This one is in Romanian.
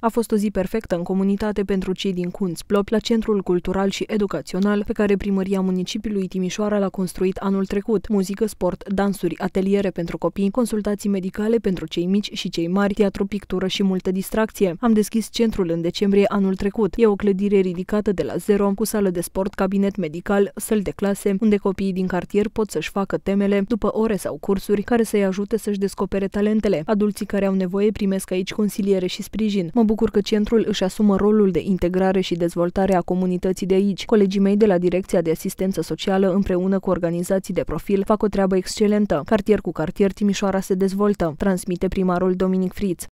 A fost o zi perfectă în comunitate pentru cei din Plop la centrul cultural și educațional pe care primăria municipiului Timișoara l-a construit anul trecut. Muzică, sport, dansuri, ateliere pentru copii, consultații medicale pentru cei mici și cei mari, teatru, pictură și multă distracție. Am deschis centrul în decembrie anul trecut. E o clădire ridicată de la zero, cu sală de sport, cabinet medical, săl de clase, unde copiii din cartier pot să-și facă temele după ore sau cursuri care să-i ajute să-și descopere talentele. Adulții care au nevoie primesc aici consiliere și sprijin. Mă bucur că centrul își asumă rolul de integrare și dezvoltare a comunității de aici. Colegii mei de la Direcția de Asistență Socială, împreună cu organizații de profil, fac o treabă excelentă. Cartier cu cartier, Timișoara se dezvoltă, transmite primarul Dominic Friț.